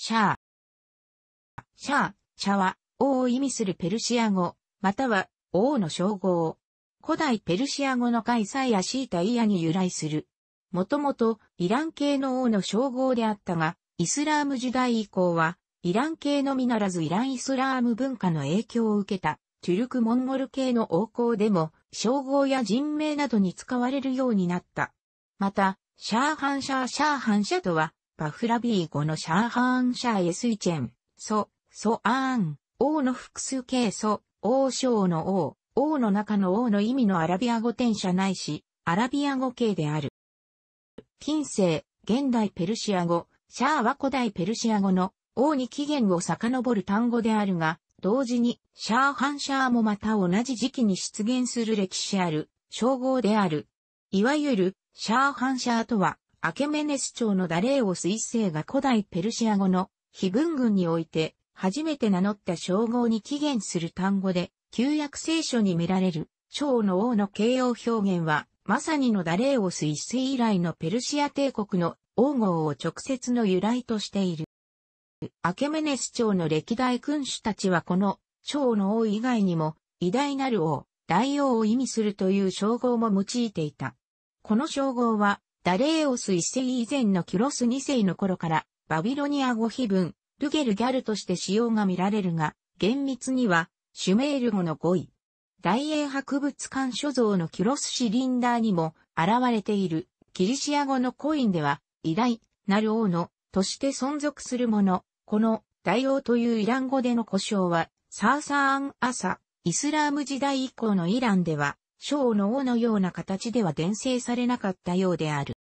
シャー。シャー、シャは、王を意味するペルシア語、または、王の称号。古代ペルシア語のカイサイアシータイヤに由来する。もともと、イラン系の王の称号であったが、イスラーム時代以降は、イラン系のみならずイランイスラーム文化の影響を受けた、チュルクモンゴル系の王侯でも、称号や人名などに使われるようになった。また、シャーハンシャーシャーハンシャとは、バフラビー語のシャーハーンシャーエスイチェン、ソ、ソアーン、王の複数形ソ、王将の王、王の中の王の意味のアラビア語転写ないし、アラビア語系である。近世、現代ペルシア語、シャーは古代ペルシア語の王に起源を遡る単語であるが、同時にシャーハンシャーもまた同じ時期に出現する歴史ある称号である。いわゆるシャーハンシャーとはアケメネス朝のダレーオス一世が古代ペルシア語の非文軍において初めて名乗った称号に起源する単語で、旧約聖書に見られる、章の王の形容表現は、まさにのダレーオス一世以来のペルシア帝国の王号を直接の由来としている。アケメネス朝の歴代君主たちはこの、章の王以外にも、偉大なる王、大王を意味するという称号も用いていた。この称号は、ダレーオス1世以前のキュロス2世の頃から、バビロニア語碑文、ルゲルギャルとして使用が見られるが、厳密には、シュメール語の語彙。大英博物館所蔵のキュロスシリンダーにも現れているギリシア語のコインでは偉大なる王のとして存続するもの。この大王というイラン語での故障はサーサーアン・アサ、イスラーム時代以降のイランでは、小の王のような形では伝承されなかったようである。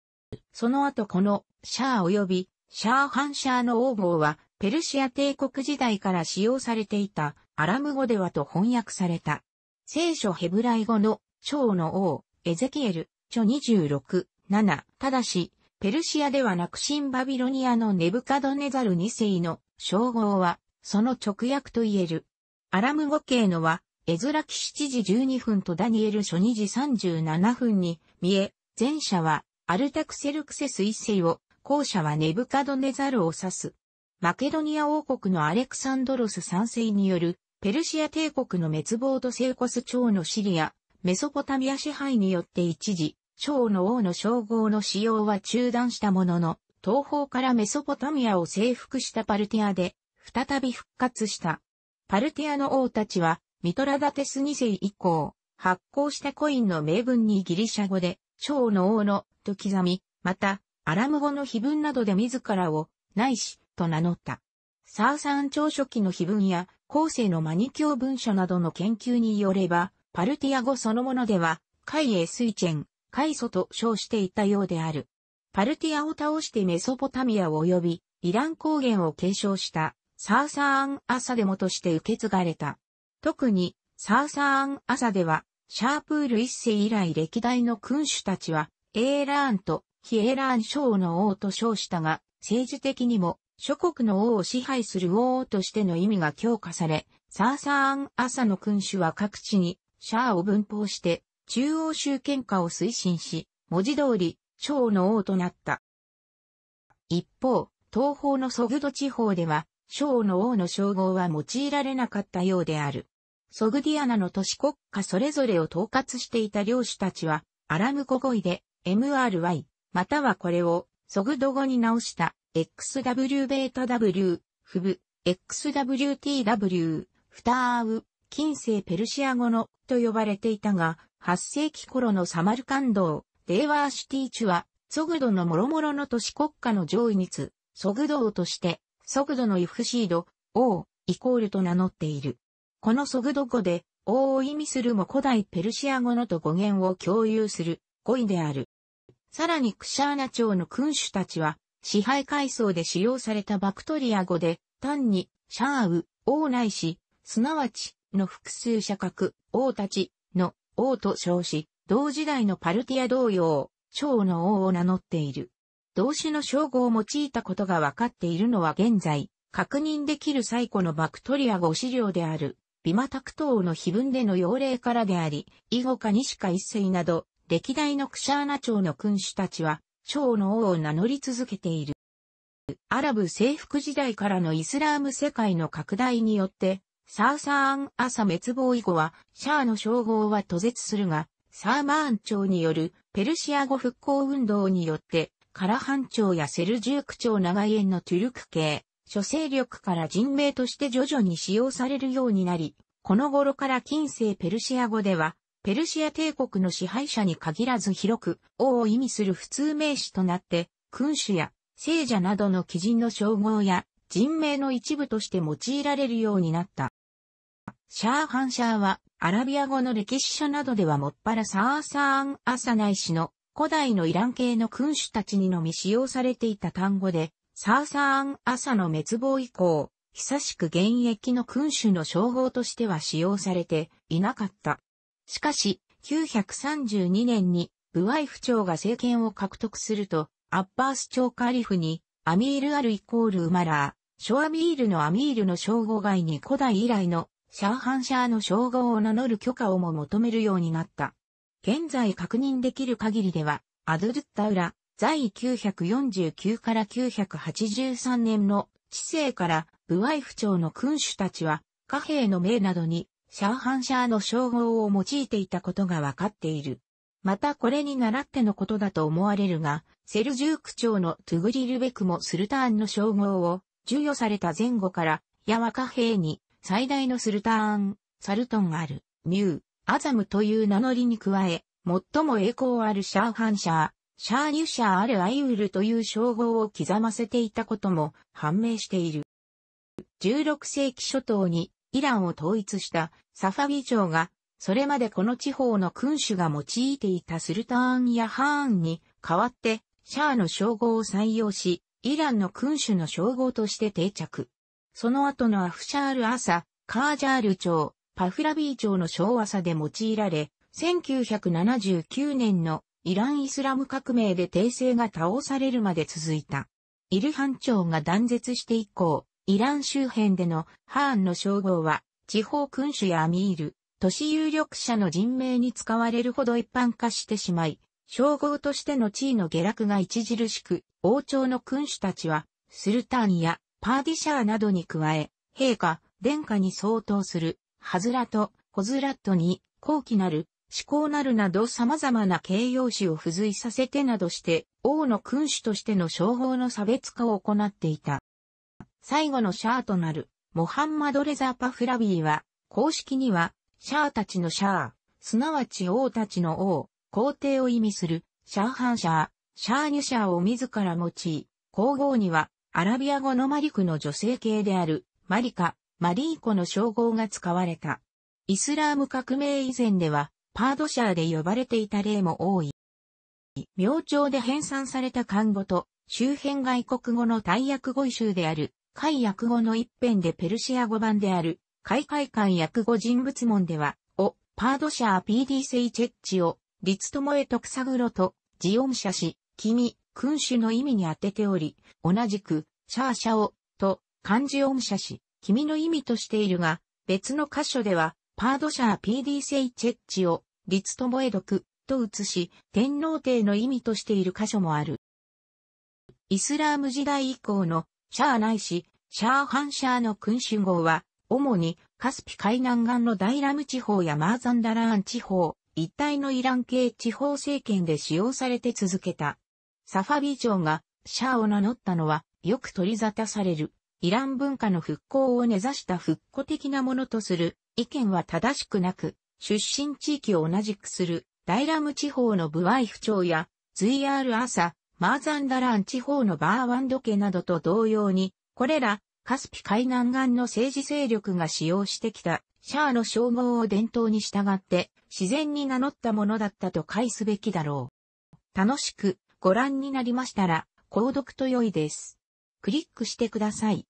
その後このシャー及びシャーハンシャーの王号はペルシア帝国時代から使用されていたアラム語ではと翻訳された。聖書ヘブライ語の章の王、エゼキエル、著26、7、ただし、ペルシアではなく新バビロニアのネブカドネザル2世の称号は、その直訳と言える。アラム語系のは、エズラキ7時12分とダニエル書2時37分に見え、前者はアルタクセルクセス一世を、後者はネブカドネザルを指す。マケドニア王国のアレクサンドロス三世による、ペルシア帝国の滅亡とセーコス朝のシリア、メソポタミア支配によって一時、朝の王の称号の使用は中断したものの、東方からメソポタミアを征服したパルティアで、再び復活した。パルティアの王たちは、ミトラダテス二世以降、発行したコインの名分にギリシャ語で、小の王のと刻み、また、アラム語の碑文などで自らを、ないし、と名乗った。サーサン朝初期の碑文や、後世のマニキョ文書などの研究によれば、パルティア語そのものでは、海英水チェン、海祖と称していたようである。パルティアを倒してメソポタミアを及び、イラン高原を継承した、サーサーン・アサデモとして受け継がれた。特に、サーサーン・アサでは、シャープール一世以来歴代の君主たちは、エーラーンとヒエラーン省の王と称したが、政治的にも諸国の王を支配する王としての意味が強化され、サーサーン・アサの君主は各地にシャアを分封して中央集権化を推進し、文字通り、省の王となった。一方、東方のソグド地方では、省の王の称号は用いられなかったようである。ソグディアナの都市国家それぞれを統括していた領主たちは、アラムコ語彙で、MRY、またはこれを、速度語に直した、XW-βW、フブ、XWTW、フターウ、近世ペルシア語の、と呼ばれていたが、8世紀頃のサマルカンドデーワーシティチュは、速度の諸々の都市国家の上位につ、速度として、速度のイフシード、O、イコールと名乗っている。この速度語で、王を意味するも古代ペルシア語のと語源を共有する、語彙である。さらにクシャーナ朝の君主たちは、支配階層で使用されたバクトリア語で、単に、シャーウ、王内氏、すなわち、の複数社格、王たち、の、王と称し、同時代のパルティア同様、朝の王を名乗っている。動詞の称号を用いたことが分かっているのは現在、確認できる最古のバクトリア語資料である、ビマタクト王の碑文での要例からであり、以後か西か一世など、歴代のクシャーナ朝の君主たちは、朝の王を名乗り続けている。アラブ征服時代からのイスラーム世界の拡大によって、サーサーアン朝滅亡以後は、シャーの称号は途絶するが、サーマーン朝によるペルシア語復興運動によって、カラハン朝やセルジューク朝長縁のトゥルク系、諸勢力から人名として徐々に使用されるようになり、この頃から近世ペルシア語では、ペルシア帝国の支配者に限らず広く、王を意味する普通名詞となって、君主や聖者などの基人の称号や人名の一部として用いられるようになった。シャーハンシャーは、アラビア語の歴史書などではもっぱらサーサーン・アサナイ氏の古代のイラン系の君主たちにのみ使用されていた単語で、サーサーン・アサの滅亡以降、久しく現役の君主の称号としては使用されていなかった。しかし、932年にブワイフ朝が政権を獲得すると、アッバース朝カリフに、アミールアルイコールウマラー、ショアミールのアミールの称号外に古代以来のシャーハンシャーの称号を名乗る許可をも求めるようになった。現在確認できる限りでは、アドゥルッタウラ、在位949から983年の知性から、ブワイフ朝の君主たちは、貨幣の名などにシャーハンシャーの称号を用いていたことがわかっている。またこれに倣ってのことだと思われるが、セルジューク朝のトゥグリルベクもスルターンの称号を授与された前後から、ヤワカ兵に最大のスルターン、サルトンアル、ミュー、アザムという名乗りに加え、最も栄光あるシャーハンシャー、シャーニュシャーアルアイウルという称号を刻ませていたことも判明している。16世紀初頭にイランを統一したサファギ朝が、それまでこの地方の君主が用いていたスルターンやハーンに代わって、シャーの称号を採用し、イランの君主の称号として定着。その後のアフシャール朝、カージャール朝、パフラビー朝の昭和さで用いられ、1979年のイランイスラム革命で帝政が倒されるまで続いた。イルハン朝が断絶して以降、イラン周辺でのハーンの称号は、地方君主やアミール、都市有力者の人名に使われるほど一般化してしまい、称号としての地位の下落が著しく、王朝の君主たちは、スルターンやパーディシャーなどに加え、陛下、殿下に相当する、ハズラとホズラットに、高貴なる、至高なるなど様々な形容詞を付随させてなどして、王の君主としての称号の差別化を行っていた。最後のシャアとなる、モハンマド・レザー・パフラビーは、公式には、シャアたちのシャア、すなわち王たちの王、皇帝を意味する、シャーハンシャー、シャーニュシャーを自ら用い、皇后には、アラビア語のマリクの女性系である、マリカ、マリーコの称号が使われた。イスラーム革命以前では、パードシャーで呼ばれていた例も多い。明朝で編纂された漢語と、周辺外国語の大訳語彙集である、海訳語の一辺でペルシア語版である、海海海訳語人物門では、お、パードシャー PD セイチェッチを、リツトモエトクサグロと、ジオンシャシ、君、君主の意味に当てており、同じく、シャーシャオ、と、漢字音写し、君の意味としているが、別の箇所では、パードシャー PD セイチェッチを、リツトモエドク、と移し、天皇帝の意味としている箇所もある。イスラーム時代以降のシャーないし、シャーハンシャーの君主号は、主にカスピ海南岸のダイラム地方やマーザンダラーン地方、一帯のイラン系地方政権で使用されて続けた。サファビ城がシャーを名乗ったのは、よく取り沙汰される、イラン文化の復興を根ざした復古的なものとする、意見は正しくなく、出身地域を同じくする、ダイラム地方のブワイフ町や、ズイアール・アサ、マーザンダラン地方のバーワンド家などと同様に、これら、カスピ海南岸の政治勢力が使用してきた、シャアの称号を伝統に従って、自然に名乗ったものだったと解すべきだろう。楽しくご覧になりましたら、購読と良いです。クリックしてください。